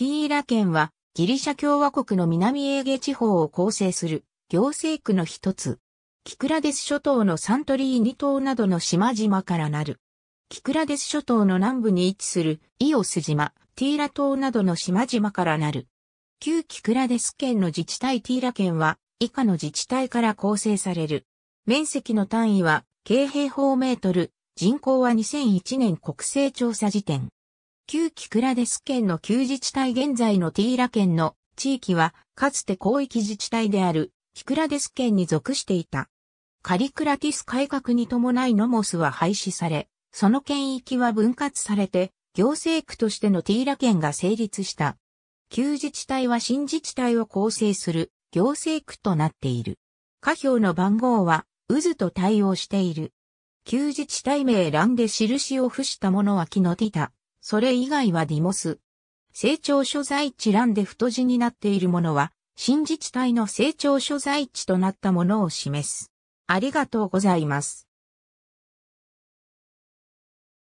ティーラ県はギリシャ共和国の南エーゲ地方を構成する行政区の一つ。キクラデス諸島のサントリーニ島などの島々からなる。キクラデス諸島の南部に位置するイオス島、ティーラ島などの島々からなる。旧キクラデス県の自治体ティーラ県は以下の自治体から構成される。面積の単位は、軽平方メートル、人口は2001年国勢調査時点。旧木倉デス県の旧自治体現在のティーラ県の地域は、かつて広域自治体である、木倉デス県に属していた。カリクラティス改革に伴いノモスは廃止され、その県域は分割されて、行政区としてのティーラ県が成立した。旧自治体は新自治体を構成する行政区となっている。下表の番号は渦と対応している。旧自治体名欄で印を付したものは木のティタ。それ以外はディモス。成長所在地欄で太字になっているものは、新自治体の成長所在地となったものを示す。ありがとうございます。